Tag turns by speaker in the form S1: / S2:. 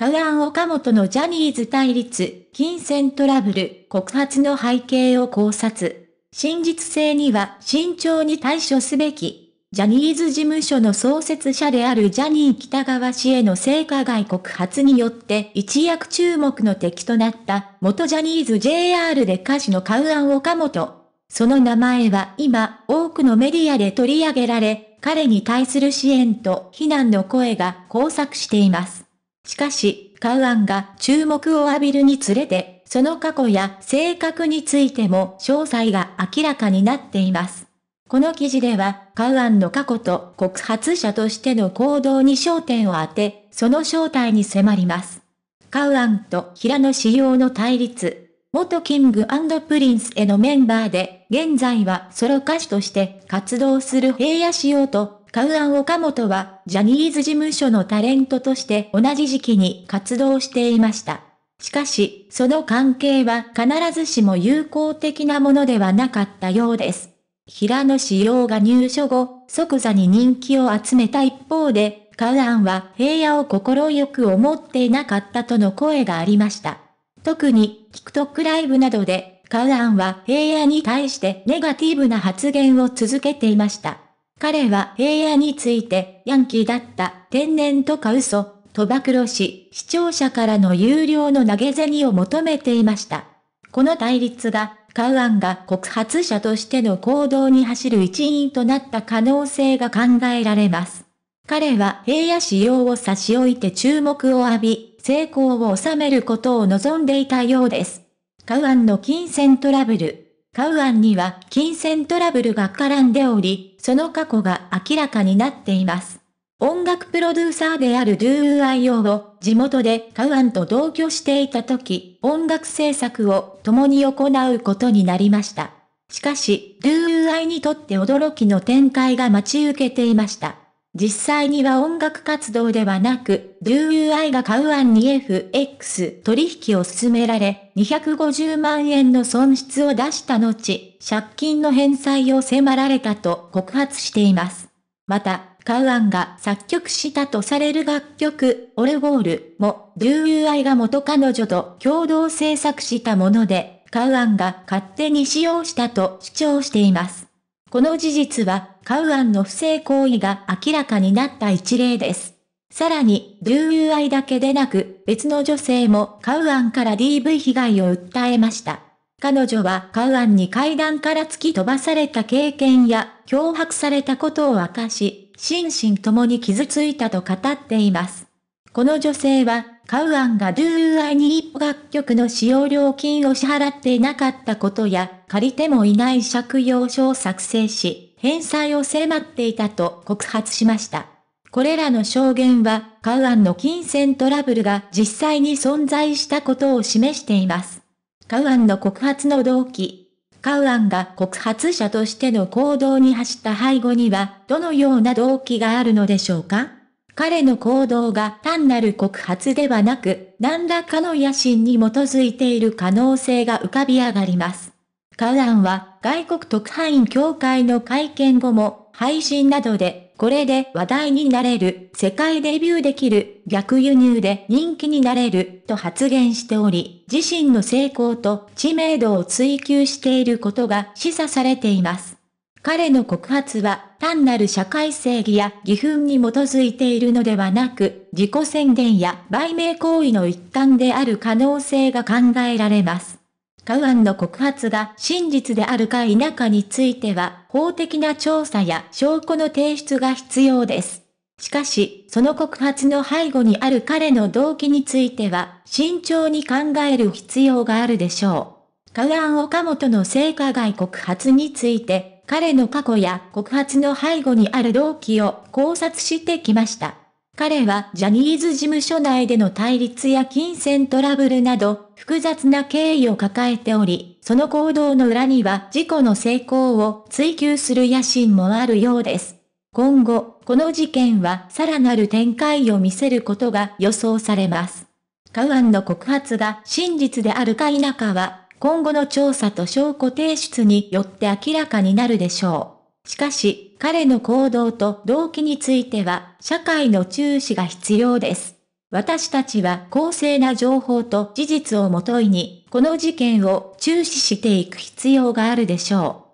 S1: カウアン・岡本のジャニーズ対立、金銭トラブル、告発の背景を考察。真実性には慎重に対処すべき。ジャニーズ事務所の創設者であるジャニー北川氏への性加害告発によって一躍注目の敵となった元ジャニーズ JR で歌手のカウアン・岡本。その名前は今多くのメディアで取り上げられ、彼に対する支援と非難の声が交錯しています。しかし、カウアンが注目を浴びるにつれて、その過去や性格についても詳細が明らかになっています。この記事では、カウアンの過去と告発者としての行動に焦点を当て、その正体に迫ります。カウアンと平野仕様の対立。元キングプリンスへのメンバーで、現在はソロ歌手として活動する平野仕様とカウアン・オカモトは、ジャニーズ事務所のタレントとして同じ時期に活動していました。しかし、その関係は必ずしも友好的なものではなかったようです。平野志陽が入所後、即座に人気を集めた一方で、カウアンは平野を心よく思っていなかったとの声がありました。特に、TikTok ライブなどで、カウアンは平野に対してネガティブな発言を続けていました。彼は平野について、ヤンキーだった、天然とか嘘、と暴露し、視聴者からの有料の投げ銭を求めていました。この対立が、カウアンが告発者としての行動に走る一因となった可能性が考えられます。彼は平野使用を差し置いて注目を浴び、成功を収めることを望んでいたようです。カウアンの金銭トラブル。カウアンには金銭トラブルが絡んでおり、その過去が明らかになっています。音楽プロデューサーであるドゥーアイオを地元でカウアンと同居していた時、音楽制作を共に行うことになりました。しかし、ドゥーアイにとって驚きの展開が待ち受けていました。実際には音楽活動ではなく、DUI o o がカウアンに FX 取引を進められ、250万円の損失を出した後、借金の返済を迫られたと告発しています。また、カウアンが作曲したとされる楽曲、オルゴールも、DUI o o が元彼女と共同制作したもので、カウアンが勝手に使用したと主張しています。この事実は、カウアンの不正行為が明らかになった一例です。さらに、DUI だけでなく、別の女性もカウアンから DV 被害を訴えました。彼女はカウアンに階段から突き飛ばされた経験や、脅迫されたことを明かし、心身ともに傷ついたと語っています。この女性は、カウアンが DUI に一歩楽曲の使用料金を支払っていなかったことや、借りてもいない借用書を作成し、返済を迫っていたと告発しました。これらの証言は、カウアンの金銭トラブルが実際に存在したことを示しています。カウアンの告発の動機。カウアンが告発者としての行動に走った背後には、どのような動機があるのでしょうか彼の行動が単なる告発ではなく、何らかの野心に基づいている可能性が浮かび上がります。カウアンは外国特派員協会の会見後も配信などでこれで話題になれる、世界デビューできる、逆輸入で人気になれる、と発言しており、自身の成功と知名度を追求していることが示唆されています。彼の告発は単なる社会正義や義憤に基づいているのではなく、自己宣言や売名行為の一環である可能性が考えられます。カウアンの告発が真実であるか否かについては、法的な調査や証拠の提出が必要です。しかし、その告発の背後にある彼の動機については、慎重に考える必要があるでしょう。カウアン・岡本の性加害告発について、彼の過去や告発の背後にある動機を考察してきました。彼はジャニーズ事務所内での対立や金銭トラブルなど、複雑な経緯を抱えており、その行動の裏には自己の成功を追求する野心もあるようです。今後、この事件はさらなる展開を見せることが予想されます。カウアンの告発が真実であるか否かは、今後の調査と証拠提出によって明らかになるでしょう。しかし、彼の行動と動機については、社会の注視が必要です。私たちは公正な情報と事実をもといに、この事件を注視していく必要があるでしょう。